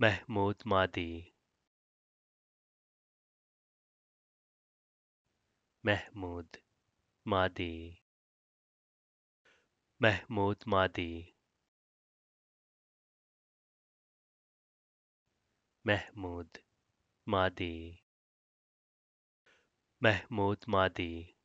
Mahmood मादी Mahmood मादी Mahmood मादी Mahmood मादी Mahmood मादी